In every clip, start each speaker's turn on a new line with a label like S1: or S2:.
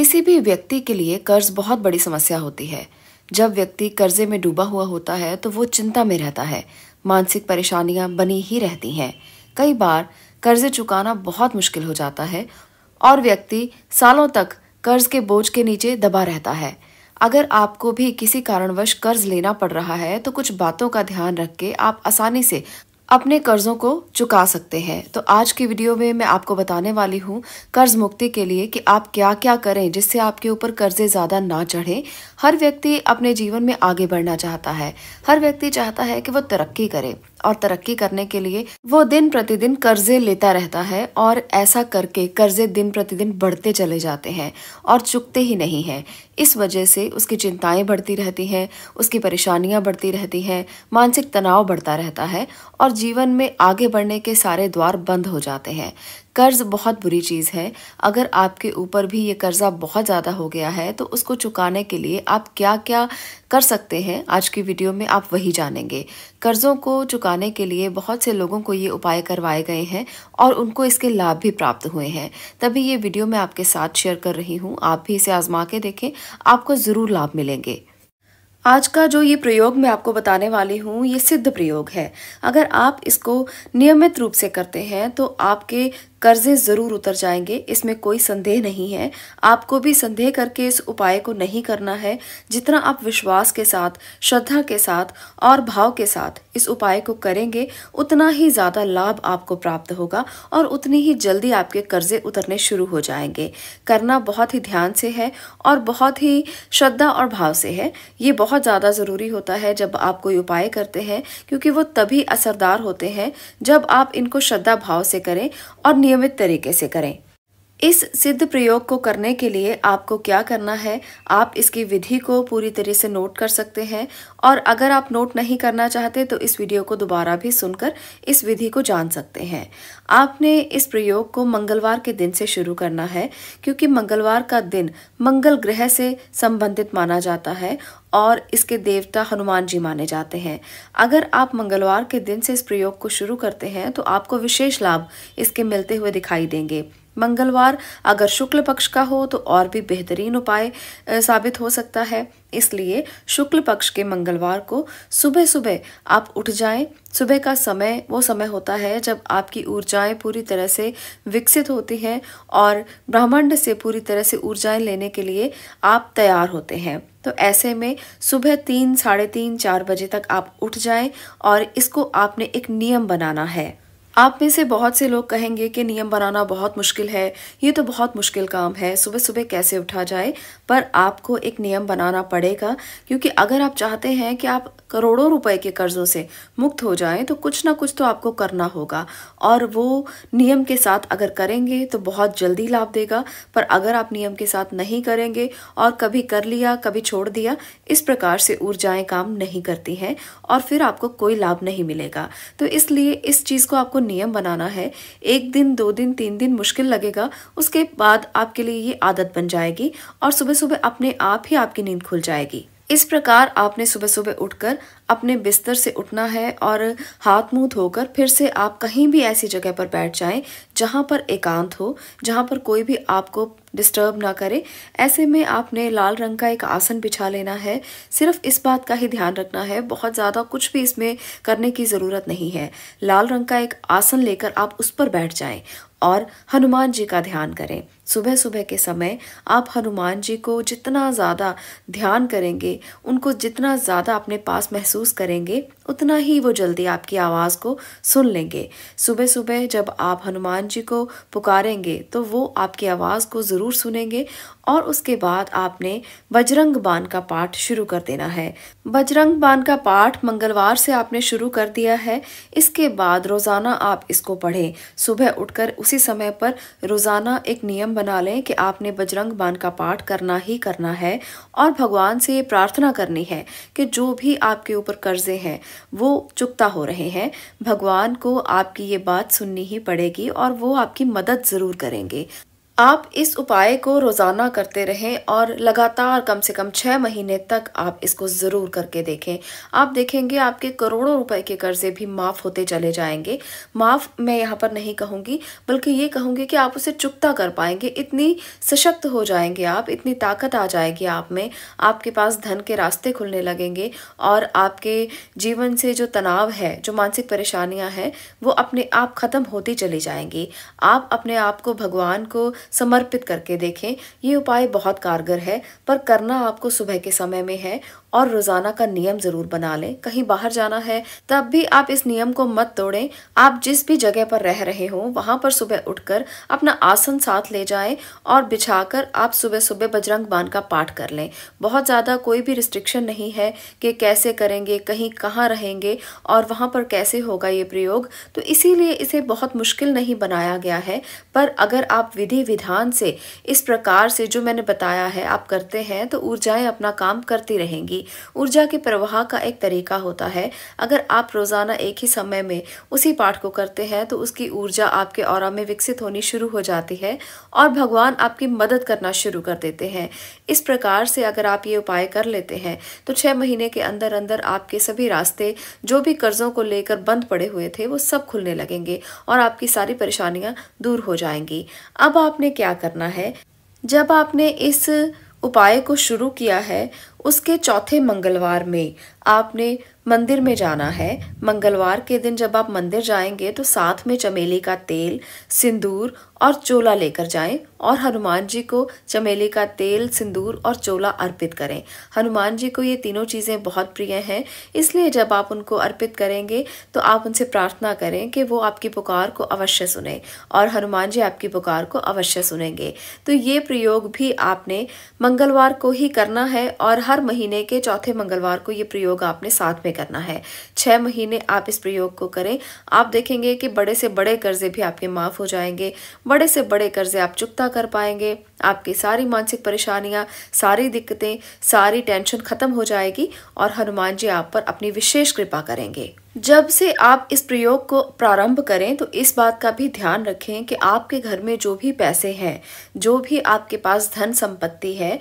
S1: किसी भी व्यक्ति के लिए कर्ज बहुत बड़ी समस्या होती है जब व्यक्ति कर्जे में डूबा हुआ होता है तो वो चिंता में रहता है मानसिक परेशानियां बनी ही रहती हैं कई बार कर्जे चुकाना बहुत मुश्किल हो जाता है और व्यक्ति सालों तक कर्ज के बोझ के नीचे दबा रहता है अगर आपको भी किसी कारणवश कर्ज लेना पड़ रहा है तो कुछ बातों का ध्यान रख के आप आसानी से अपने कर्ज़ों को चुका सकते हैं तो आज की वीडियो में मैं आपको बताने वाली हूँ कर्ज मुक्ति के लिए कि आप क्या क्या करें जिससे आपके ऊपर कर्जे ज़्यादा ना चढ़ें हर व्यक्ति अपने जीवन में आगे बढ़ना चाहता है हर व्यक्ति चाहता है कि वो तरक्की करे और तरक्की करने के लिए वो दिन प्रतिदिन कर्जे लेता रहता है और ऐसा करके कर्जे दिन प्रतिदिन बढ़ते चले जाते हैं और चुकते ही नहीं हैं इस वजह से उसकी चिंताएं बढ़ती रहती हैं उसकी परेशानियां बढ़ती रहती हैं मानसिक तनाव बढ़ता रहता है और जीवन में आगे बढ़ने के सारे द्वार बंद हो जाते हैं कर्ज़ बहुत बुरी चीज़ है अगर आपके ऊपर भी ये कर्ज़ा बहुत ज़्यादा हो गया है तो उसको चुकाने के लिए आप क्या क्या कर सकते हैं आज की वीडियो में आप वही जानेंगे कर्ज़ों को चुकाने के लिए बहुत से लोगों को ये उपाय करवाए गए हैं और उनको इसके लाभ भी प्राप्त हुए हैं तभी ये वीडियो मैं आपके साथ शेयर कर रही हूँ आप भी इसे आजमा के देखें आपको ज़रूर लाभ मिलेंगे आज का जो ये प्रयोग मैं आपको बताने वाली हूँ ये सिद्ध प्रयोग है अगर आप इसको नियमित रूप से करते हैं तो आपके कर्जे ज़रूर उतर जाएंगे इसमें कोई संदेह नहीं है आपको भी संदेह करके इस उपाय को नहीं करना है जितना आप विश्वास के साथ श्रद्धा के साथ और भाव के साथ इस उपाय को करेंगे उतना ही ज़्यादा लाभ आपको प्राप्त होगा और उतनी ही जल्दी आपके कर्जे उतरने शुरू हो जाएंगे करना बहुत ही ध्यान से है और बहुत ही श्रद्धा और भाव से है ये बहुत ज़्यादा ज़रूरी होता है जब आप कोई उपाय करते हैं क्योंकि वो तभी असरदार होते हैं जब आप इनको श्रद्धा भाव से करें और नियमित तरीके से करें इस सिद्ध प्रयोग को करने के लिए आपको क्या करना है आप इसकी विधि को पूरी तरह से नोट कर सकते हैं और अगर आप नोट नहीं करना चाहते तो इस वीडियो को दोबारा भी सुनकर इस विधि को जान सकते हैं आपने इस प्रयोग को मंगलवार के दिन से शुरू करना है क्योंकि मंगलवार का दिन मंगल ग्रह से संबंधित माना जाता है और इसके देवता हनुमान जी माने जाते हैं अगर आप मंगलवार के दिन से इस प्रयोग को शुरू करते हैं तो आपको विशेष लाभ इसके मिलते हुए दिखाई देंगे मंगलवार अगर शुक्ल पक्ष का हो तो और भी बेहतरीन उपाय साबित हो सकता है इसलिए शुक्ल पक्ष के मंगलवार को सुबह सुबह आप उठ जाएं सुबह का समय वो समय होता है जब आपकी ऊर्जाएं पूरी तरह से विकसित होती हैं और ब्रह्मांड से पूरी तरह से ऊर्जाएं लेने के लिए आप तैयार होते हैं तो ऐसे में सुबह तीन साढ़े तीन चार बजे तक आप उठ जाएं और इसको आपने एक नियम बनाना है आप में से बहुत से लोग कहेंगे कि नियम बनाना बहुत मुश्किल है ये तो बहुत मुश्किल काम है सुबह सुबह कैसे उठा जाए पर आपको एक नियम बनाना पड़ेगा क्योंकि अगर आप चाहते हैं कि आप करोड़ों रुपए के कर्ज़ों से मुक्त हो जाएं तो कुछ ना कुछ तो आपको करना होगा और वो नियम के साथ अगर करेंगे तो बहुत जल्दी लाभ देगा पर अगर आप नियम के साथ नहीं करेंगे और कभी कर लिया कभी छोड़ दिया इस प्रकार से ऊर्जाएं काम नहीं करती हैं और फिर आपको कोई लाभ नहीं मिलेगा तो इसलिए इस चीज़ को आपको नियम बनाना है एक दिन दो दिन तीन दिन मुश्किल लगेगा उसके बाद आपके लिए ये आदत बन जाएगी और सुबह सुबह अपने आप ही आपकी नींद खुल जाएगी इस प्रकार आपने सुबह सुबह उठकर अपने बिस्तर से उठना है और हाथ मुंह धोकर फिर से आप कहीं भी ऐसी जगह पर बैठ जाएं जहाँ पर एकांत हो जहाँ पर कोई भी आपको डिस्टर्ब ना करे ऐसे में आपने लाल रंग का एक आसन बिछा लेना है सिर्फ इस बात का ही ध्यान रखना है बहुत ज़्यादा कुछ भी इसमें करने की ज़रूरत नहीं है लाल रंग का एक आसन लेकर आप उस पर बैठ जाएं और हनुमान जी का ध्यान करें सुबह सुबह के समय आप हनुमान जी को जितना ज़्यादा ध्यान करेंगे उनको जितना ज़्यादा अपने पास महसूस करेंगे उतना ही वो जल्दी आपकी आवाज़ को सुन लेंगे सुबह सुबह जब आप हनुमान जी को पुकारेंगे तो वो आपकी आवाज़ को ज़रूर सुनेंगे और उसके बाद आपने बजरंग बाण का पाठ शुरू कर देना है बजरंग बाण का पाठ मंगलवार से आपने शुरू कर दिया है इसके बाद रोज़ाना आप इसको पढ़ें सुबह उठकर उस उसी समय पर रोज़ाना एक नियम बना लें कि आपने बजरंग बाण का पाठ करना ही करना है और भगवान से ये प्रार्थना करनी है कि जो भी आपके ऊपर कर्जे हैं वो चुकता हो रहे हैं भगवान को आपकी ये बात सुननी ही पड़ेगी और वो आपकी मदद ज़रूर करेंगे आप इस उपाय को रोज़ाना करते रहें और लगातार कम से कम छः महीने तक आप इसको ज़रूर करके देखें आप देखेंगे आपके करोड़ों रुपए के कर्जे भी माफ़ होते चले जाएंगे माफ़ मैं यहाँ पर नहीं कहूँगी बल्कि ये कहूँगी कि आप उसे चुकता कर पाएंगे इतनी सशक्त हो जाएंगे आप इतनी ताकत आ जाएगी आप में आपके पास धन के रास्ते खुलने लगेंगे और आपके जीवन से जो तनाव है जो मानसिक परेशानियाँ हैं वो अपने आप ख़त्म होती चली जाएंगी आप अपने आप को भगवान को समर्पित करके देखें ये उपाय बहुत कारगर है पर करना आपको सुबह के समय में है और रोज़ाना का नियम ज़रूर बना लें कहीं बाहर जाना है तब भी आप इस नियम को मत तोड़ें आप जिस भी जगह पर रह रहे हों वहाँ पर सुबह उठकर अपना आसन साथ ले जाएं और बिछाकर आप सुबह सुबह बजरंग बाण का पाठ कर लें बहुत ज़्यादा कोई भी रिस्ट्रिक्शन नहीं है कि कैसे करेंगे कहीं कहाँ रहेंगे और वहाँ पर कैसे होगा ये प्रयोग तो इसीलिए इसे बहुत मुश्किल नहीं बनाया गया है पर अगर आप विधि विधान से इस प्रकार से जो मैंने बताया है आप करते हैं तो ऊर्जाएं अपना काम करती रहेंगी भी ऊर्जा के प्रवाह का एक तरीका होता है अगर आप रोज़ाना एक ही समय में उसी पाठ को करते हैं तो उसकी ऊर्जा आपके और में विकसित होनी शुरू हो जाती है और भगवान आपकी मदद करना शुरू कर देते हैं इस प्रकार से अगर आप ये उपाय कर लेते हैं तो छह महीने के अंदर अंदर आपके सभी रास्ते जो भी कर्ज़ों को लेकर बंद पड़े हुए थे वो सब खुलने लगेंगे और आपकी सारी परेशानियां दूर हो जाएंगी अब आपने क्या करना है जब आपने इस उपाय को शुरू किया है उसके चौथे मंगलवार में आपने मंदिर में जाना है मंगलवार के दिन जब आप मंदिर जाएंगे तो साथ में चमेली का तेल सिंदूर और चोला लेकर जाएं और हनुमान जी को चमेली का तेल सिंदूर और चोला अर्पित करें हनुमान जी को ये तीनों चीज़ें बहुत प्रिय हैं इसलिए जब आप उनको अर्पित करेंगे तो आप उनसे प्रार्थना करें कि वो आपकी पुकार को अवश्य सुने और हनुमान जी आपकी पुकार को अवश्य सुनेंगे तो ये प्रयोग भी आपने मंगलवार को ही करना है और हर महीने के चौथे मंगलवार को ये प्रयोग प्रयोग आपने साथ में करना है छः महीने आप इस प्रयोग को करें आप देखेंगे कि बड़े से बड़े कर्जे भी आपके माफ़ हो जाएंगे बड़े से बड़े कर्जे आप चुकता कर पाएंगे आपकी सारी मानसिक परेशानियाँ सारी दिक्कतें सारी टेंशन खत्म हो जाएगी और हनुमान जी आप पर अपनी विशेष कृपा करेंगे जब से आप इस प्रयोग को प्रारंभ करें तो इस बात का भी ध्यान रखें कि आपके घर में जो भी पैसे हैं जो भी आपके पास धन संपत्ति है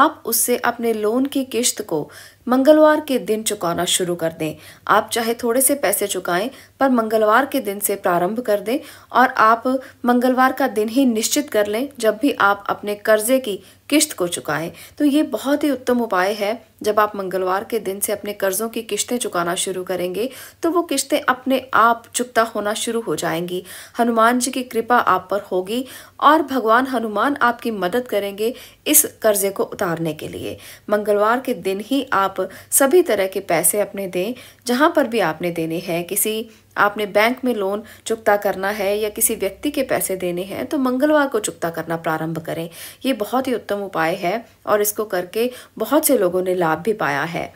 S1: आप उससे अपने लोन की किश्त को मंगलवार के दिन चुकाना शुरू कर दें आप चाहे थोड़े से पैसे चुकाएं पर मंगलवार के दिन से प्रारंभ कर दें और आप मंगलवार का दिन ही निश्चित कर लें जब भी आप अपने कर्जे की किश्त को चुकाएं तो ये बहुत ही उत्तम उपाय है जब आप मंगलवार के दिन से अपने कर्ज़ों की किश्तें चुकाना शुरू करेंगे तो वो किश्तें अपने आप चुकता होना शुरू हो जाएंगी हनुमान जी की कृपा आप पर होगी और भगवान हनुमान आपकी मदद करेंगे इस कर्जे को उतारने के लिए मंगलवार के दिन ही आप सभी तरह के पैसे अपने दें जहाँ पर भी आपने देने हैं किसी आपने बैंक में लोन चुकता करना है या किसी व्यक्ति के पैसे देने हैं तो मंगलवार को चुकता करना प्रारंभ करें ये बहुत ही उत्तम उपाय है और इसको करके बहुत से लोगों ने लाभ भी पाया है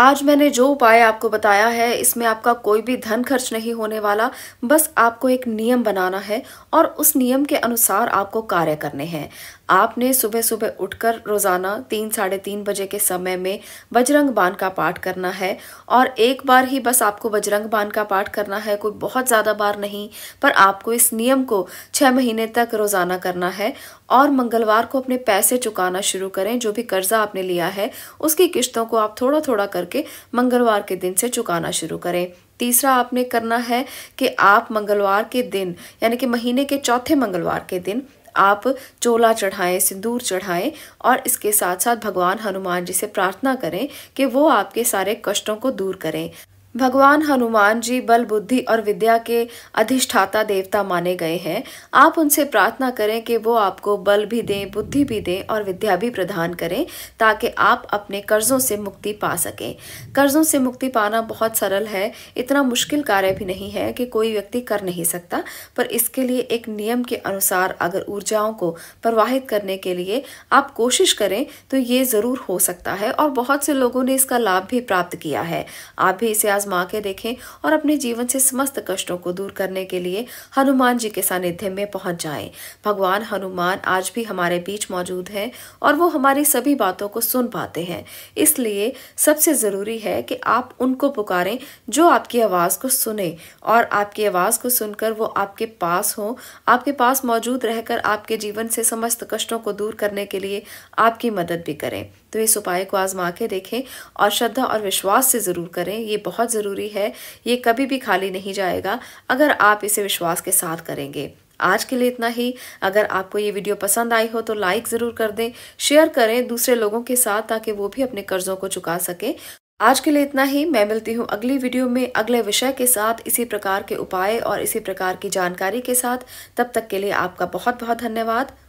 S1: आज मैंने जो उपाय आपको बताया है इसमें आपका कोई भी धन खर्च नहीं होने वाला बस आपको एक नियम बनाना है और उस नियम के अनुसार आपको कार्य करने हैं आपने सुबह सुबह उठकर रोज़ाना तीन साढ़े तीन बजे के समय में बजरंग बाण का पाठ करना है और एक बार ही बस आपको बजरंग बाण का पाठ करना है कोई बहुत ज़्यादा बार नहीं पर आपको इस नियम को छः महीने तक रोज़ाना करना है और मंगलवार को अपने पैसे चुकाना शुरू करें जो भी कर्ज़ा आपने लिया है उसकी किश्तों को आप थोड़ा थोड़ा करके मंगलवार के दिन से चुकाना शुरू करें तीसरा आपने करना है कि आप मंगलवार के दिन यानी कि महीने के चौथे मंगलवार के दिन आप चोला चढ़ाएं सिंदूर चढ़ाएं और इसके साथ साथ भगवान हनुमान जी से प्रार्थना करें कि वो आपके सारे कष्टों को दूर करें भगवान हनुमान जी बल बुद्धि और विद्या के अधिष्ठाता देवता माने गए हैं आप उनसे प्रार्थना करें कि वो आपको बल भी दें बुद्धि भी दें और विद्या भी प्रदान करें ताकि आप अपने कर्ज़ों से मुक्ति पा सकें कर्ज़ों से मुक्ति पाना बहुत सरल है इतना मुश्किल कार्य भी नहीं है कि कोई व्यक्ति कर नहीं सकता पर इसके लिए एक नियम के अनुसार अगर ऊर्जाओं को प्रवाहित करने के लिए आप कोशिश करें तो ये ज़रूर हो सकता है और बहुत से लोगों ने इसका लाभ भी प्राप्त किया है आप भी इसे आजमा के देखें और अपने जीवन से समस्त कष्टों को दूर करने के लिए हनुमान जी के सानिध्य में पहुंच जाए भगवान हनुमान आज भी हमारे बीच मौजूद है और वो हमारी सभी बातों को सुन पाते हैं इसलिए सबसे ज़रूरी है कि आप उनको पुकारें जो आपकी आवाज़ को सुने और आपकी आवाज़ को सुनकर वो आपके पास हो आपके पास मौजूद रहकर आपके जीवन से समस्त कष्टों को दूर करने के लिए आपकी मदद भी करें तो इस उपाय को आजमा के देखें और श्रद्धा और विश्वास से ज़रूर करें ये बहुत ज़रूरी है ये कभी भी खाली नहीं जाएगा अगर आप इसे विश्वास के साथ करेंगे आज के लिए इतना ही अगर आपको ये वीडियो पसंद आई हो तो लाइक ज़रूर कर दें शेयर करें दूसरे लोगों के साथ ताकि वो भी अपने कर्जों को चुका सकें आज के लिए इतना ही मैं मिलती हूँ अगली वीडियो में अगले विषय के साथ इसी प्रकार के उपाय और इसी प्रकार की जानकारी के साथ तब तक के लिए आपका बहुत बहुत धन्यवाद